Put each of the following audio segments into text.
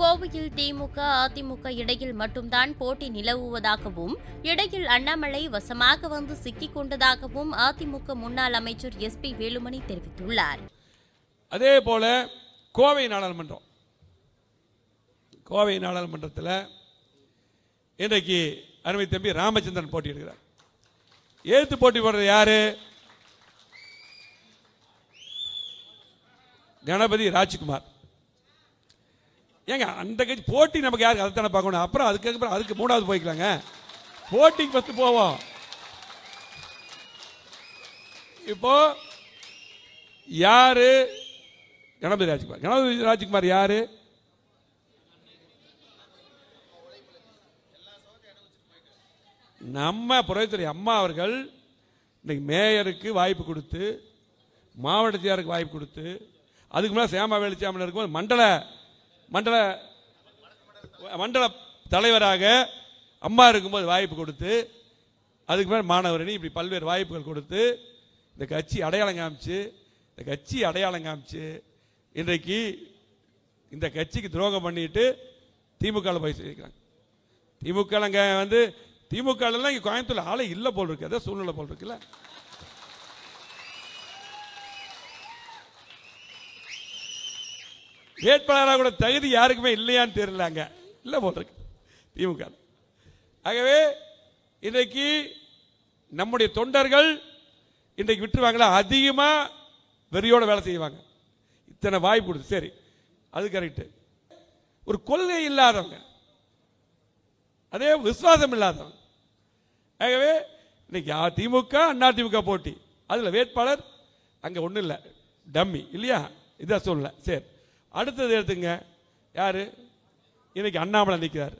கோவையில் திமுக அதிமுக இடையில் மட்டும்தான் போட்டி நிலவுவதாகவும் இடையில் அண்ணாமலை வசமாக வந்து சிக்கிக் கொண்டதாகவும் அதிமுக முன்னாள் அமைச்சர் எஸ் பி வேலுமணி தெரிவித்துள்ளார் அதே போல கோவை நாடாளுமன்றம் கோவை நாடாளுமன்றத்தில் இன்றைக்கு அருமை தம்பி ராமச்சந்திரன் போட்டியிடுகிறார் ஏத்து போட்டி போடுறது யாரு கணபதி ராஜ்குமார் ஏங்க அந்த கட்சி போட்டி நமக்கு யாருக்கு அதை தானே பார்க்கணும் அப்புறம் அதுக்கு அப்புறம் அதுக்கு மூணாவது போய்க்கலாங்க போட்டிக்கு ஃபஸ்ட்டு போவோம் இப்போ யாரு கணபதி ராஜ்குமார் கணபதி ராஜ்குமார் யாரு நம்ம புரவத்துறை அம்மா அவர்கள் இன்னைக்கு மேயருக்கு வாய்ப்பு கொடுத்து மாவட்டத்தியாருக்கு வாய்ப்பு கொடுத்து அதுக்கு மேலே சேமா வெளிச்சாமல் இருக்கும் மண்டல மண்டல மண்டல தலைவராக அம்மா இருக்கும்போது வாய்ப்பு கொடுத்து அதுக்கு மேலே மாணவரணி இப்படி பல்வேறு வாய்ப்புகள் கொடுத்து இந்த கட்சி அடையாளம் காமிச்சு இந்த கட்சி அடையாளம் காமிச்சு இன்றைக்கு இந்த கட்சிக்கு துரோகம் பண்ணிட்டு திமுகவில் போய் சேர்க்கிறாங்க திமுக வந்து திமுகலாம் இங்கே கோயம்புத்தூர் ஆலை இல்லை போல் இருக்கு அதான் சூழ்நிலை போல் இருக்குல்ல வேட்பாளராக கூட தகுதி யாருக்குமே இல்லையான்னு தெரியலாங்க இல்லை போட்டிருக்கு திமுக ஆகவே இன்றைக்கு நம்முடைய தொண்டர்கள் இன்றைக்கு விட்டுருவாங்களா அதிகமாக வெறியோட வேலை செய்வாங்க இத்தனை வாய்ப்பு கொடுத்து சரி அது கரெக்டு ஒரு கொள்கை இல்லாதவங்க அதே விசுவாசம் இல்லாதவங்க ஆகவே இன்னைக்கு அதிமுக அண்ணா திமுக போட்டி அதில் வேட்பாளர் அங்கே ஒன்றும் இல்லை டம்மி இல்லையா இதான் சொல்லலை சரி அடுத்தது எடுத்துங்க யார் இன்றைக்கி அண்ணாமலை நிற்கிறார்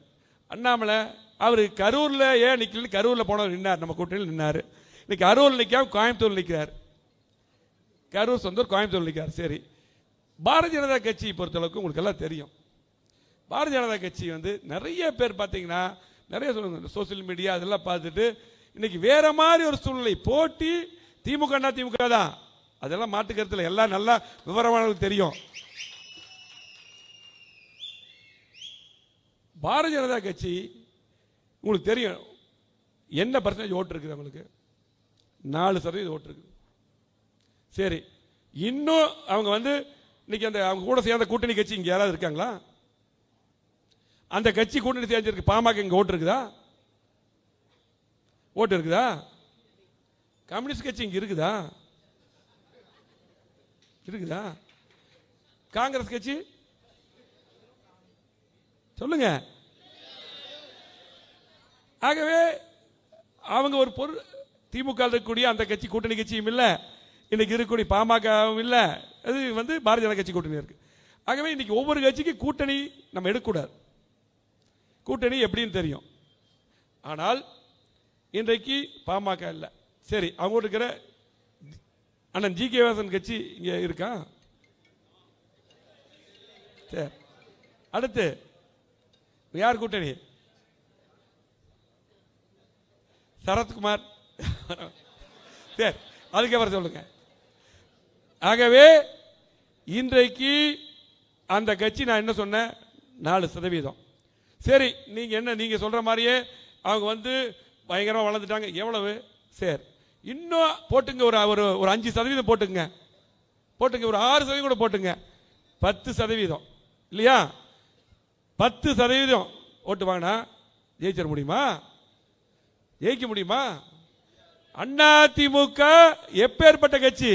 அண்ணாமலை அவர் கரூரில் ஏன் நிற்கலன்னு கரூரில் போனவர் நின்னார் நம்ம கூட்டணியில் நின்றார் இன்றைக்கி அரூரில் நிற்காம கோயம்புத்தூர் நிற்கிறார் கரூர் சொந்தூர் கோயம்புத்தூர் நிற்கிறார் சரி பாரதிய ஜனதா கட்சியை பொறுத்தளவுக்கு உங்களுக்கு எல்லாம் தெரியும் பாரதிய ஜனதா கட்சி வந்து நிறைய பேர் பார்த்தீங்கன்னா நிறைய சொல்லுங்க சோசியல் மீடியா அதெல்லாம் பார்த்துட்டு இன்னைக்கு வேற மாதிரி ஒரு சூழ்நிலை போட்டி திமுக திமுக தான் அதெல்லாம் மாட்டுக்கிறதுல எல்லாம் நல்லா விவரமானது தெரியும் பாரதிய ஜனதா கட்சி உங்களுக்கு தெரியும் என்ன பர்சன்டேஜ் ஓட்டு இருக்குது அவங்களுக்கு நாலு சதவீதம் ஓட்டு இருக்குது சரி இன்னும் அவங்க வந்து இன்னைக்கு அந்த அவங்க கூட சேர்ந்த கூட்டணி கட்சி இங்கே யாராவது இருக்காங்களா அந்த கட்சி கூட்டணி சேர்ந்துருக்கு பாமக இங்கே ஓட்டு இருக்குதா ஓட்டு இருக்குதா கம்யூனிஸ்ட் கட்சி இங்கே இருக்குதா இருக்குதா காங்கிரஸ் கட்சி சொல்லுங்க ஆகவே அவங்க ஒரு பொருள் திமுக இருக்கக்கூடிய அந்த கட்சி கூட்டணி கட்சியும் இல்லை இன்னைக்கு இருக்கக்கூடிய பாமகவும் இல்லை அது வந்து பாரதிய ஜனதா கட்சி கூட்டணி இருக்கு ஆகவே இன்னைக்கு ஒவ்வொரு கட்சிக்கு கூட்டணி நம்ம எடுக்கக்கூடாது கூட்டணி எப்படின்னு தெரியும் ஆனால் இன்றைக்கு பாமக இல்லை சரி அவங்க இருக்கிற அண்ணன் ஜி கே வாசன் கட்சி இங்கே இருக்கான் சரி அடுத்து யார் கூட்டணி சரத்குமார் சரி அதுக்கப்புறம் சொல்லுங்க ஆகவே இன்றைக்கு அந்த கட்சி நான் என்ன சொன்னேன் நாலு சதவீதம் சரி நீங்கள் என்ன நீங்கள் சொல்கிற மாதிரியே அவங்க வந்து பயங்கரமாக வளர்ந்துட்டாங்க எவ்வளவு சரி இன்னும் போட்டுங்க ஒரு ஒரு ஒரு அஞ்சு சதவீதம் போட்டுங்க போட்டுங்க ஒரு ஆறு சதவீதம் கூட போட்டுங்க பத்து சதவீதம் இல்லையா பத்து சதவீதம் ஓட்டு வாங்கினா ஜெயிச்சிட முடியுமா ஜெயிக்க முடியுமா அண்ணா திமுக எப்பேற்பட்ட கட்சி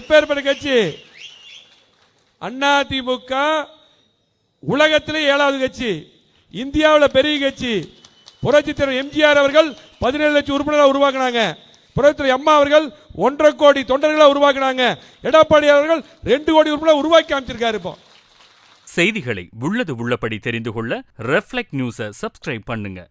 எப்பேற்பட்ட கட்சி அண்ணா திமுக உலகத்திலே ஏழாவது கட்சி இந்தியாவில் பெரிய கட்சி புரட்சித்தலைவர் எம்ஜிஆர் அவர்கள் பதினேழு லட்சம் உறுப்பினராக உருவாக்குனாங்க புரத்துறை அம்மா அவர்கள் ஒன்றரை கோடி தொண்டர்களை உருவாக்கினாங்க எடப்பாடி அவர்கள் ரெண்டு கோடி உறுப்பினர் உருவாக்கி அமைச்சிருக்காரு இப்போ செய்திகளை உள்ளது உள்ளபடி தெரிந்து கொள்ள ரெஃப்ளெக்ட் நியூஸை சப்ஸ்கிரைப் பண்ணுங்க